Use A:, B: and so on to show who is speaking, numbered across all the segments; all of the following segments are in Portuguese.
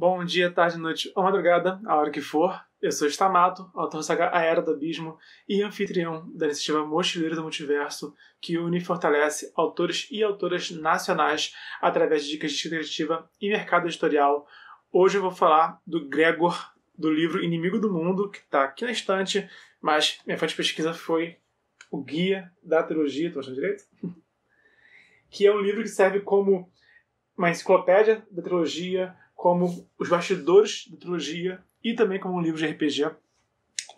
A: Bom dia, tarde, noite ou madrugada, a hora que for. Eu sou Stamato, autor saga A Era do Abismo e anfitrião da iniciativa Mochileiro do Multiverso, que une e fortalece autores e autoras nacionais através de dicas de escrita criativa e mercado editorial. Hoje eu vou falar do Gregor, do livro Inimigo do Mundo, que está aqui na estante, mas minha fonte de pesquisa foi o guia da trilogia, estou achando direito? que é um livro que serve como uma enciclopédia da trilogia, como os bastidores da trilogia e também como um livro de RPG.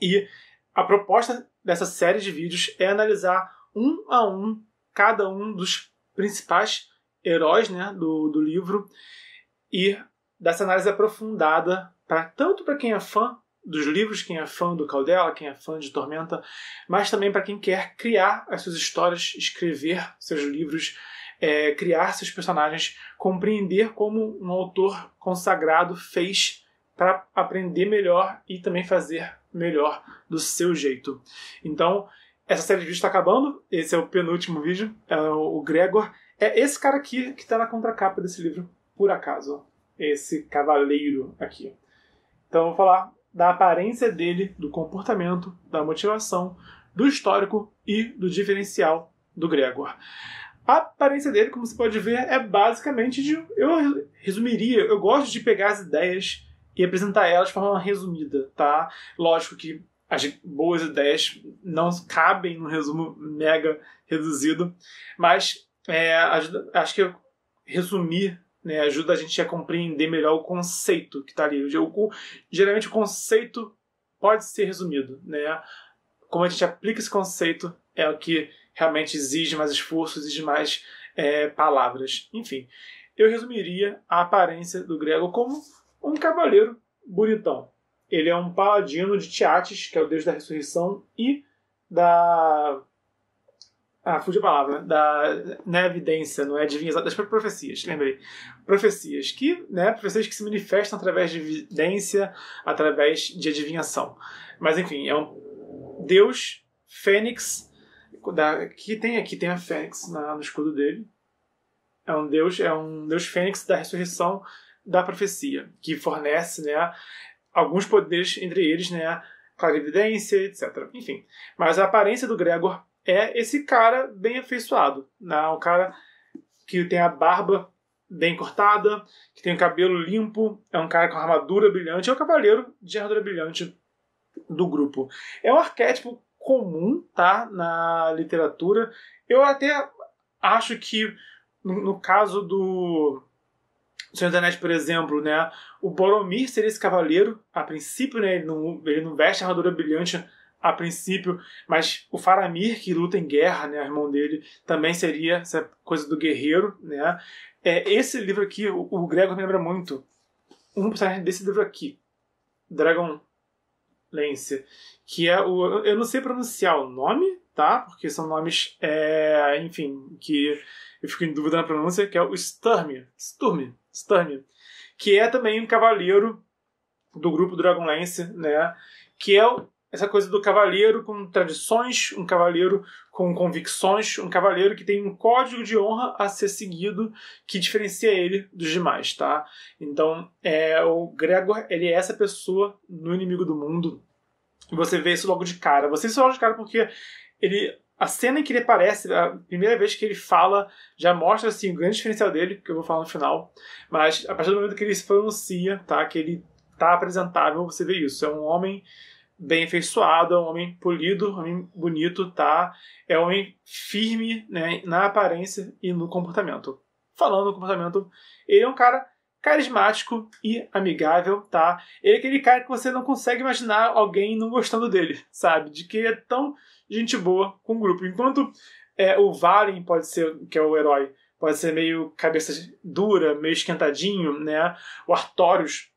A: E a proposta dessa série de vídeos é analisar um a um cada um dos principais heróis né, do, do livro e dessa análise aprofundada para tanto para quem é fã dos livros, quem é fã do Caldela, quem é fã de Tormenta, mas também para quem quer criar as suas histórias, escrever seus livros é, criar seus personagens, compreender como um autor consagrado fez para aprender melhor e também fazer melhor do seu jeito. Então, essa série de vídeos está acabando, esse é o penúltimo vídeo, é o Gregor. É esse cara aqui que está na contracapa desse livro, por acaso. Esse cavaleiro aqui. Então, eu vou falar da aparência dele, do comportamento, da motivação, do histórico e do diferencial do Gregor. A aparência dele, como você pode ver, é basicamente de. Eu resumiria, eu gosto de pegar as ideias e apresentar elas de forma resumida, tá? Lógico que as boas ideias não cabem num resumo mega reduzido, mas é, ajuda, acho que resumir né, ajuda a gente a compreender melhor o conceito que está ali. O, geralmente o conceito pode ser resumido, né? Como a gente aplica esse conceito é o que realmente exige mais esforços, exige mais é, palavras. Enfim, eu resumiria a aparência do Grego como um cavaleiro bonitão. Ele é um paladino de Tiates, que é o deus da ressurreição, e da. Ah, fugi a palavra. Da. Não é evidência, não é adivinha, das profecias, lembrei. Profecias que, né, profecias que se manifestam através de evidência, através de adivinhação. Mas enfim, é um deus fênix da, que tem aqui tem a fênix na, no escudo dele. É um deus, é um deus fênix da ressurreição da profecia, que fornece, né, alguns poderes entre eles, né, clarividência, etc. Enfim, mas a aparência do Gregor é esse cara bem afeiçoado, né, um cara que tem a barba bem cortada, que tem o cabelo limpo, é um cara com armadura brilhante, é o cavaleiro de armadura brilhante do grupo. É um arquétipo comum, tá? Na literatura. Eu até acho que no, no caso do Senhor dos Anéis, por exemplo, né? O Boromir seria esse cavaleiro, a princípio, né? Ele não, ele não veste a armadura brilhante a princípio, mas o Faramir, que luta em guerra, né? O irmão dele, também seria essa coisa do guerreiro, né? É, esse livro aqui, o, o Gregor me lembra muito um personagem desse livro aqui, Dragon Lência, que é o. Eu não sei pronunciar o nome, tá? Porque são nomes, é, enfim, que eu fico em dúvida na pronúncia, que é o Sturm, Sturm, Sturm, que é também um cavaleiro do grupo Dragonlance, né? Que é o essa coisa do cavalheiro com tradições, um cavalheiro com convicções, um cavalheiro que tem um código de honra a ser seguido que diferencia ele dos demais, tá? Então, é, o Gregor, ele é essa pessoa no inimigo do mundo. você vê isso logo de cara. Você vê isso logo de cara porque ele a cena em que ele aparece, a primeira vez que ele fala, já mostra assim, o grande diferencial dele, que eu vou falar no final. Mas a partir do momento que ele se pronuncia, tá? Que ele tá apresentável, você vê isso. É um homem bem afeiçoado, é um homem polido, um homem bonito, tá? É um homem firme né, na aparência e no comportamento. Falando no comportamento, ele é um cara carismático e amigável, tá? Ele é aquele cara que você não consegue imaginar alguém não gostando dele, sabe? De que ele é tão gente boa com o grupo. Enquanto é, o Valen pode ser, que é o herói, pode ser meio cabeça dura, meio esquentadinho, né? O Artorius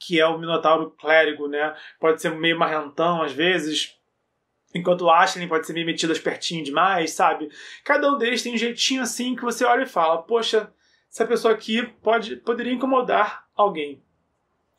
A: que é o Minotauro clérigo, né? Pode ser meio marrentão às vezes, enquanto o Ashley pode ser meio metido espertinho demais, sabe? Cada um deles tem um jeitinho assim que você olha e fala: poxa, essa pessoa aqui pode, poderia incomodar alguém.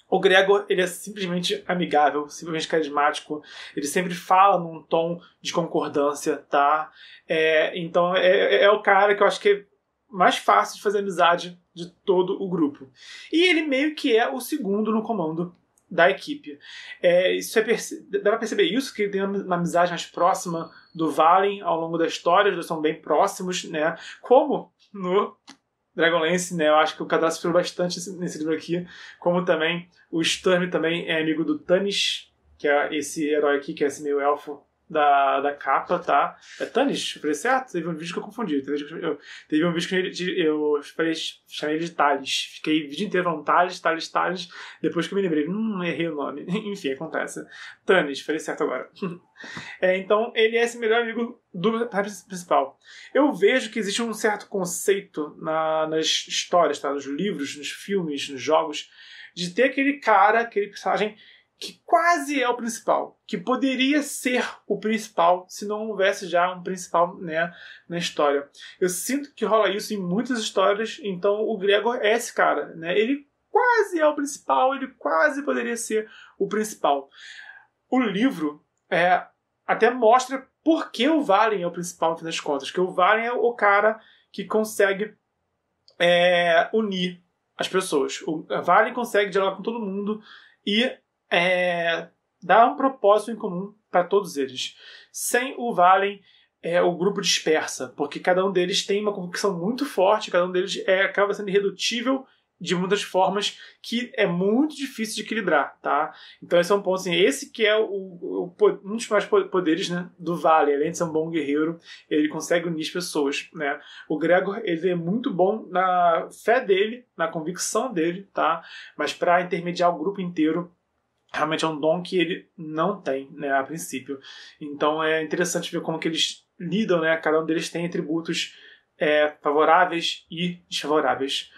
A: O Gregor, ele é simplesmente amigável, simplesmente carismático. Ele sempre fala num tom de concordância, tá? É, então, é, é, é o cara que eu acho que mais fácil de fazer amizade de todo o grupo. E ele meio que é o segundo no comando da equipe. É, isso é perce dá pra perceber isso, que ele tem uma amizade mais próxima do Valen ao longo da história, os dois são bem próximos, né? Como no Dragonlance, né? Eu acho que o Cadastro sofreu bastante nesse livro aqui, como também o Sturm também é amigo do Tanis que é esse herói aqui, que é esse meio elfo da, da capa, tá? É Tanis, eu falei certo? Teve um vídeo que eu confundi. Teve, eu, um vídeo que eu, eu falei, chamei ele de Tales, Fiquei o vídeo inteiro falando Tales. Thales, Thales. Depois que eu me lembrei, hum, errei o nome. Enfim, acontece. Tanis, falei certo agora. é, então, ele é esse melhor amigo do principal. Eu vejo que existe um certo conceito na, nas histórias, tá? Nos livros, nos filmes, nos jogos, de ter aquele cara, aquele personagem que quase é o principal, que poderia ser o principal se não houvesse já um principal né, na história. Eu sinto que rola isso em muitas histórias, então o Gregor é esse cara, né? Ele quase é o principal, ele quase poderia ser o principal. O livro é, até mostra por que o Valen é o principal, no fim das contas, que o Valen é o cara que consegue é, unir as pessoas. O Valen consegue dialogar com todo mundo e é, dá um propósito em comum para todos eles. Sem o Valen, é, o grupo dispersa, porque cada um deles tem uma convicção muito forte, cada um deles é, acaba sendo irredutível de muitas formas que é muito difícil de equilibrar, tá? Então esse é um ponto assim, esse que é o, o, o um dos mais poderes, né, do Vale, além de ser um bom guerreiro, ele consegue unir as pessoas, né? O Gregor, ele é muito bom na fé dele, na convicção dele, tá? Mas para intermediar o grupo inteiro, realmente é um dom que ele não tem, né, a princípio. Então é interessante ver como que eles lidam, né? Cada um deles tem atributos é, favoráveis e desfavoráveis.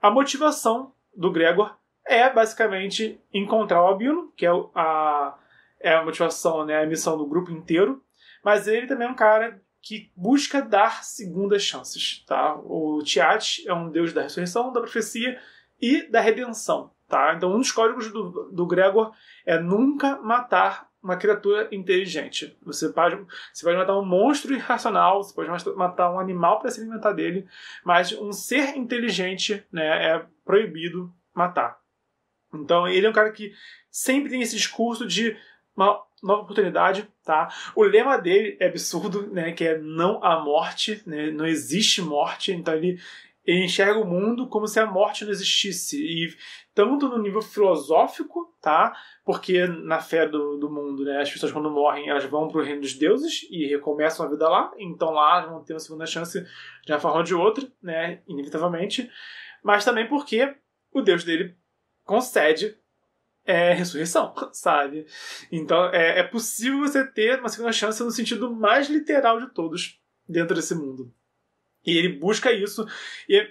A: A motivação do Gregor é basicamente encontrar o Albino, que é a, é a motivação, né, a missão do grupo inteiro. Mas ele também é um cara que busca dar segundas chances, tá? O Tiat é um deus da ressurreição, da profecia e da redenção. Tá? Então, um dos códigos do, do Gregor é nunca matar uma criatura inteligente. Você pode, você pode matar um monstro irracional, você pode matar um animal para se alimentar dele, mas um ser inteligente né, é proibido matar. Então, ele é um cara que sempre tem esse discurso de uma nova oportunidade, tá? O lema dele é absurdo, né? Que é não há morte, né? Não existe morte. Então ele, ele enxerga o mundo como se a morte não existisse. E tanto no nível filosófico, tá? Porque na fé do, do mundo, né? As pessoas quando morrem, elas vão para o reino dos deuses e recomeçam a vida lá. Então lá elas vão ter uma segunda chance de uma forma ou de outra, né? Inevitavelmente. Mas também porque o deus dele concede é ressurreição, sabe? Então é, é possível você ter uma segunda chance no sentido mais literal de todos dentro desse mundo. E ele busca isso. E é,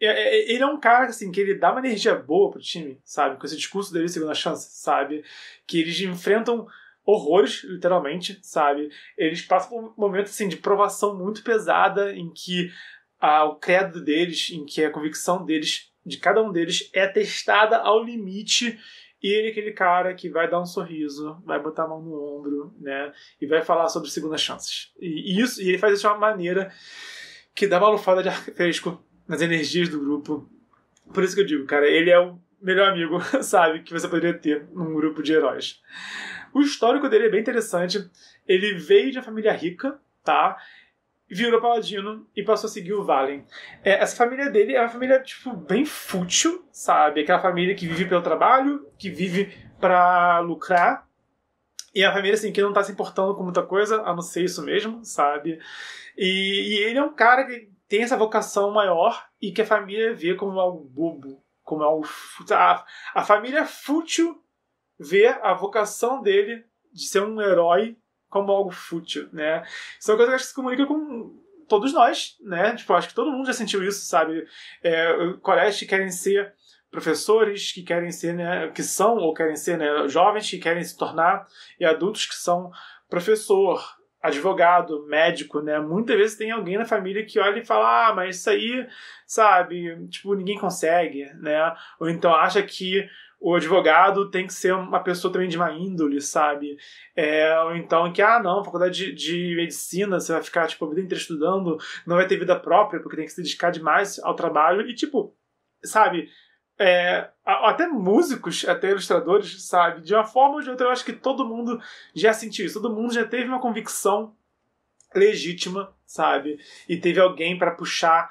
A: é, é, ele é um cara assim que ele dá uma energia boa pro time, sabe? Com esse discurso dele segunda chance, sabe? Que eles enfrentam horrores, literalmente, sabe? Eles passam por um momento assim de provação muito pesada em que ah, o credo deles, em que a convicção deles, de cada um deles, é testada ao limite. E ele é aquele cara que vai dar um sorriso, vai botar a mão no ombro, né? E vai falar sobre segundas chances. E, e isso, e ele faz isso de uma maneira que dá uma lufada de ar fresco nas energias do grupo. Por isso que eu digo, cara, ele é o melhor amigo, sabe, que você poderia ter num grupo de heróis. O histórico dele é bem interessante. Ele veio de uma família rica, tá? Virou paladino e passou a seguir o Valen. É, essa família dele é uma família, tipo, bem fútil, sabe? Aquela família que vive pelo trabalho, que vive para lucrar e a família, assim, que não tá se importando com muita coisa, a não ser isso mesmo, sabe? E, e ele é um cara que tem essa vocação maior e que a família vê como algo bobo, como algo. A, a família fútil vê a vocação dele de ser um herói como algo fútil, né? Isso é uma coisa que acho que se comunica com todos nós, né? Tipo, acho que todo mundo já sentiu isso, sabe? É, colégios querem ser professores que querem ser, né, que são ou querem ser, né, jovens que querem se tornar e adultos que são professor, advogado, médico, né? Muitas vezes tem alguém na família que olha e fala: "Ah, mas isso aí, sabe, tipo, ninguém consegue", né? Ou então acha que o advogado tem que ser uma pessoa também de má índole, sabe? É, ou então que, ah, não, faculdade de, de, medicina, você vai ficar, tipo, a vida inteira estudando, não vai ter vida própria, porque tem que se dedicar demais ao trabalho. E, tipo, sabe? é, até músicos, até ilustradores, sabe? De uma forma ou de outra, eu acho que todo mundo já sentiu isso, todo mundo já teve uma convicção legítima, sabe? E teve alguém para puxar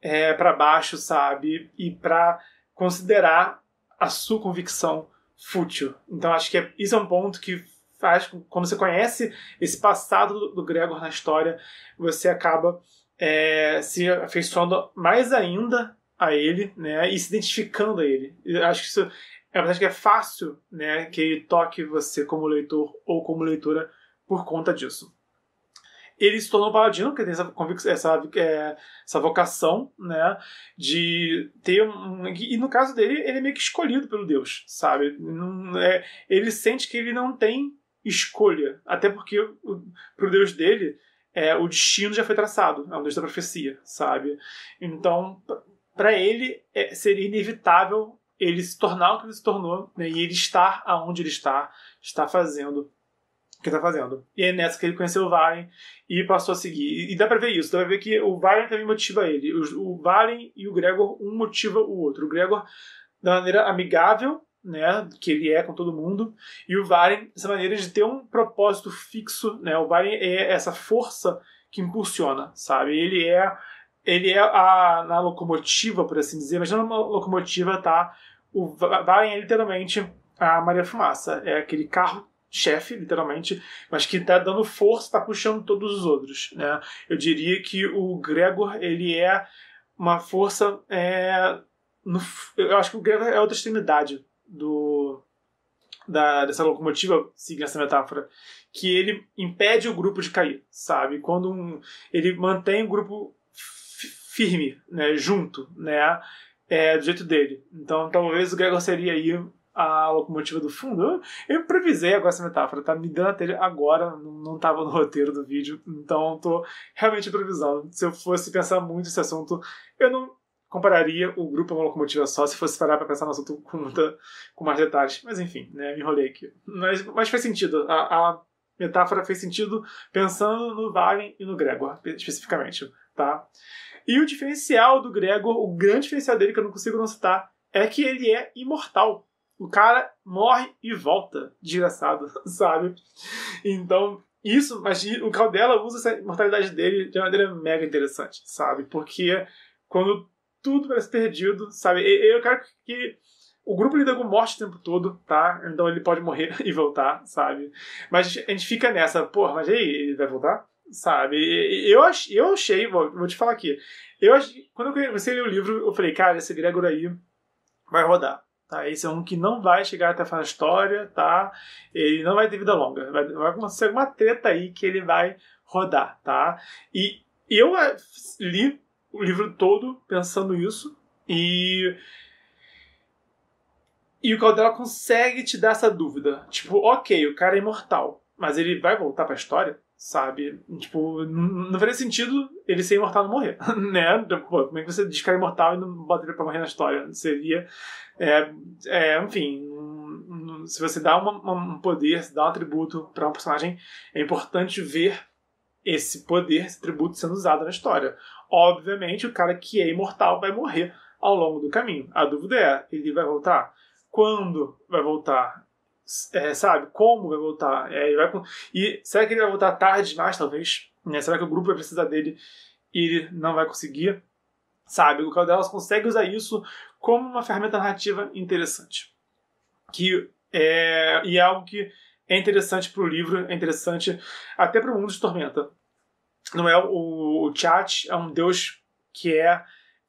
A: é, para baixo, sabe? E para considerar a sua convicção fútil. Então acho que é, isso é um ponto que faz, quando você conhece esse passado do, Gregor na história, você acaba é, se afeiçoando mais ainda a ele, né, e se identificando a ele. Eu acho que isso é verdade que é fácil, né, que ele toque você como leitor ou como leitora por conta disso. Ele se tornou paladino, porque tem essa, essa, é, essa vocação, né, de ter um, e no caso dele ele é meio que escolhido pelo Deus, sabe? Não, é, ele sente que ele não tem escolha, até porque para o Deus dele é, o destino já foi traçado, é o Deus da profecia, sabe? Então para ele é, seria inevitável ele se tornar o que ele se tornou né, e ele estar aonde ele está, está fazendo o que está fazendo. E é nessa que ele conheceu o Valen e passou a seguir. E, dá para ver isso, dá para ver que o Valen também motiva ele. O, o Valen e o Gregor, um motiva o outro. O Gregor, da maneira amigável, né, que ele é com todo mundo, e o Varen, essa maneira de ter um propósito fixo, né, o Varen é essa força que impulsiona, sabe? Ele é ele é a, na locomotiva, por assim dizer. Imagina uma locomotiva, tá? O Valen é literalmente a Maria Fumaça. É aquele carro chefe, literalmente, mas que tá dando força, tá puxando todos os outros, né? Eu diria que o Gregor, ele é uma força... É, no, eu acho que o Gregor é a outra extremidade do, da, dessa locomotiva, seguindo essa metáfora, que ele impede o grupo de cair, sabe? Quando um, ele mantém o grupo firme, né, junto, né, é, do jeito dele. Então talvez o Gregor seria aí a locomotiva do fundo. Eu, improvisei agora essa metáfora, tá me dando a telha agora, não estava no roteiro do vídeo, então estou realmente improvisando. Se eu fosse pensar muito nesse assunto, eu não compararia o grupo a uma locomotiva só se fosse parar para pensar no assunto com, muita, com mais detalhes. Mas enfim, né, me enrolei aqui. Mas, mas faz sentido. A, a metáfora fez sentido pensando no Valen e no Gregor, especificamente, tá? E o diferencial do Gregor, o grande diferencial dele que eu não consigo não citar, é que ele é imortal. O cara morre e volta. Desgraçado, sabe? Então, isso, mas o Caldela usa essa imortalidade dele de uma maneira mega interessante, sabe? Porque quando tudo parece perdido, sabe? Eu quero que. O grupo lida com morte o tempo todo, tá? Então ele pode morrer e voltar, sabe? Mas a gente fica nessa, porra, mas aí, ele vai voltar? sabe? Eu, ach, eu achei, vou, vou te falar aqui. Eu quando eu comecei a ler o livro, eu falei, cara, esse Gregor aí vai rodar. Tá, esse é um que não vai chegar até a final da história, tá? Ele não vai ter vida longa. Vai, vai acontecer alguma treta aí que ele vai rodar, tá? E eu eh, li o livro todo pensando isso e e o Caldela consegue te dar essa dúvida. Tipo, ok, o cara é imortal, mas ele vai voltar para a história? Sabe? Tipo, não, faria sentido ele ser imortal e não morrer, né? Pô, como é que você diz que é imortal e não bota ele pra morrer na história? Seria. É, é, enfim, se você dá uma, um poder, se dá um atributo para um personagem, é importante ver esse poder, esse atributo sendo usado na história. Obviamente, o cara que é imortal vai morrer ao longo do caminho. A dúvida é, ele vai voltar? Quando vai voltar? É, sabe? Como vai voltar? É, ele vai, e será que ele vai voltar tarde demais, talvez? Né? Será que o grupo vai precisar dele e ele não vai conseguir? Sabe? O Caldelas consegue usar isso como uma ferramenta narrativa interessante. Que é, e é algo que é interessante para o livro, é interessante até para o mundo de Tormenta. Não é o, o Chat é um deus que é,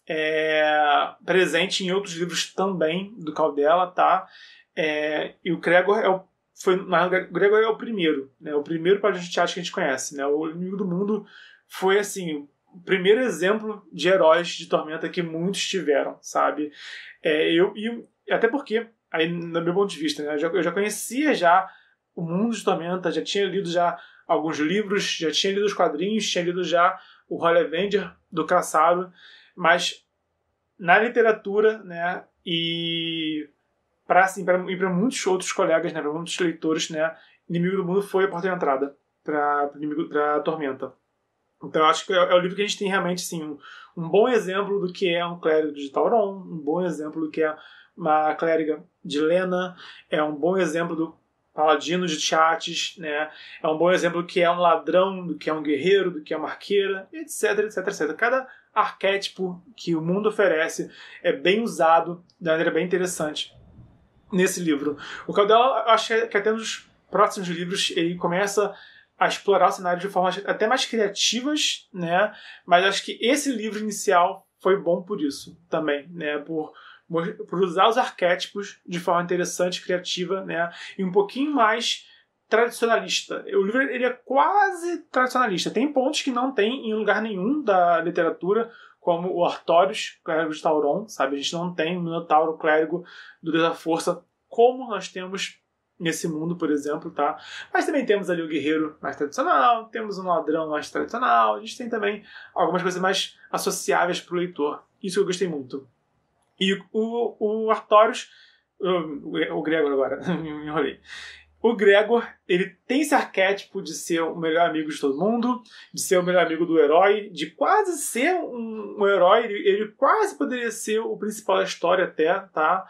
A: é, presente em outros livros também do Caldela, tá? É, e o Gregor é o, foi, na, o Gregor é o primeiro, né? O primeiro palhaço de teatro que a gente conhece, né? O Inimigo do Mundo foi, assim, o primeiro exemplo de heróis de Tormenta que muitos tiveram, sabe? É, eu, e até porque, aí, no meu ponto de vista, né? Eu já, eu já conhecia já o mundo de Tormenta, já tinha lido já alguns livros, já tinha lido os quadrinhos, tinha lido já o Holly Avenger do Caçado, mas na literatura, né, e para assim, e para muitos outros colegas, né, para muitos leitores, né, Inimigo do Mundo foi a porta de entrada para para Tormenta. Então eu acho que é, é o livro que a gente tem realmente assim, um, um bom exemplo do que é um clérigo de Tauron, um bom exemplo do que é uma clériga de Lena, é um bom exemplo do paladino de Chates, né? É um bom exemplo do que é um ladrão, do que é um guerreiro, do que é uma arqueira, etc, etc, etc. Cada arquétipo que o mundo oferece é bem usado de maneira bem interessante nesse livro. O eu acho que até nos próximos livros ele começa a explorar o cenário de formas até mais criativas, né? Mas acho que esse livro inicial foi bom por isso também, né? Por, por usar os arquétipos de forma interessante, criativa, né? E um pouquinho mais tradicionalista. O livro ele é quase tradicionalista. Tem pontos que não tem em lugar nenhum da literatura, como o Artorius, clérigo de Tauron, sabe? A gente não tem o Minotauro, clérigo do Deus da Força, como nós temos nesse mundo, por exemplo, tá? Mas também temos ali o guerreiro mais tradicional, temos um ladrão mais tradicional, a gente tem também algumas coisas mais associáveis para o leitor. Isso eu gostei muito. E o, o Artorius, o, o Gregor agora, me enrolei. O Gregor, ele tem esse arquétipo de ser o melhor amigo de todo mundo, de ser o melhor amigo do herói, de quase ser um, um herói, ele, ele quase poderia ser o principal da história até, tá?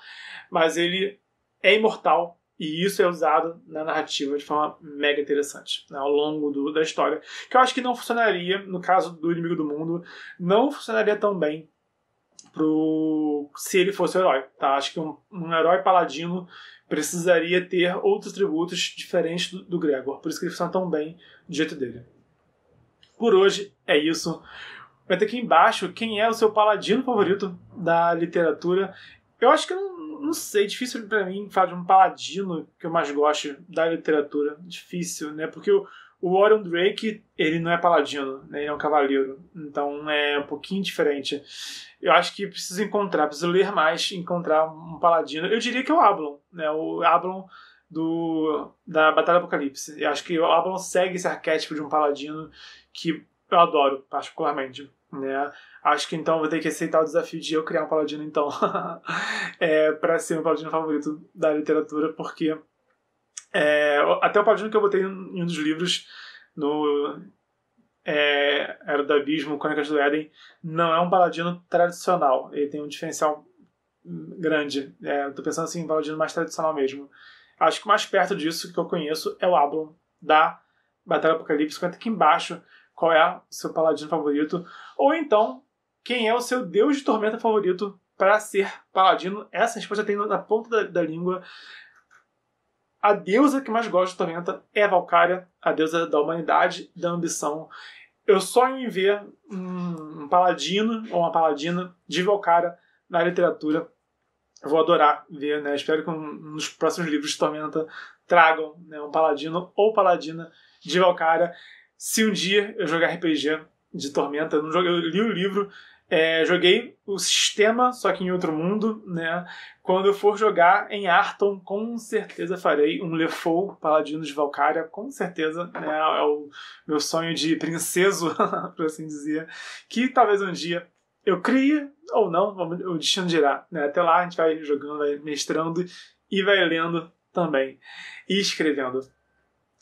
A: Mas ele é imortal, e isso é usado na narrativa de forma mega interessante né, ao longo do, da história. Que eu acho que não funcionaria, no caso do Inimigo do Mundo, não funcionaria tão bem pro se ele fosse o herói, tá? Acho que um, um herói paladino precisaria ter outros tributos diferentes do, do, Gregor, por isso que ele funciona tão bem do jeito dele. Por hoje é isso. Vai ter aqui embaixo quem é o seu paladino favorito da literatura. Eu acho que não, não sei, difícil para mim falar de um paladino que eu mais gosto da literatura, difícil, né? Porque o o Orion Drake, ele não é paladino, né? ele é um cavaleiro. Então é um pouquinho diferente. Eu acho que preciso encontrar, preciso ler mais, encontrar um paladino. Eu diria que é o Ablon, né? O Ablon do, da Batalha Apocalipse. Eu acho que o Ablon segue esse arquétipo de um paladino que eu adoro, particularmente. Né? Acho que então vou ter que aceitar o desafio de eu criar um paladino, então, é, para ser meu paladino favorito da literatura, porque é, até o paladino que eu botei em um dos livros, no é, Era do Abismo, Crônicas do Éden, não é um paladino tradicional. Ele tem um diferencial grande. É, tô pensando assim, um paladino mais tradicional mesmo. Acho que o mais perto disso que eu conheço é o Ablon, da Batalha Apocalipse. Conta aqui embaixo qual é o seu paladino favorito. Ou então, quem é o seu deus de tormenta favorito para ser paladino. Essa resposta tem na ponta da, da língua a deusa que mais gosto de Tormenta é a Valkyria, a deusa da humanidade, da ambição. Eu sonho em ver um paladino ou uma paladina de Valkyria na literatura. Eu vou adorar ver, né? Espero que um, nos próximos livros de Tormenta tragam né, um paladino ou paladina de Valkyria. Se um dia eu jogar RPG de Tormenta, eu, jogo, eu li o livro, é, joguei o sistema, só que em outro mundo, né? Quando eu for jogar em Arton, com certeza farei um Lefou, Paladino de Valkyria, com certeza, né? É o meu sonho de princeso, por assim dizer, que talvez um dia eu crie ou não, o destino dirá, né? Até lá a gente vai jogando, vai mestrando e vai lendo também e escrevendo.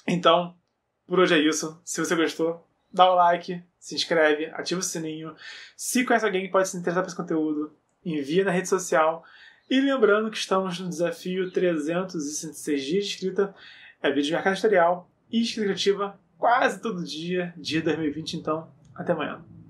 A: Então, por hoje é isso. Se você gostou, dá o like, se inscreve, ativa o sininho. Se conhece alguém que pode se interessar por esse conteúdo, envia na rede social. E lembrando que estamos no desafio 366 dias de escrita, é vídeo de mercado editorial e escrita criativa quase todo dia, dia 2020 então. Até amanhã.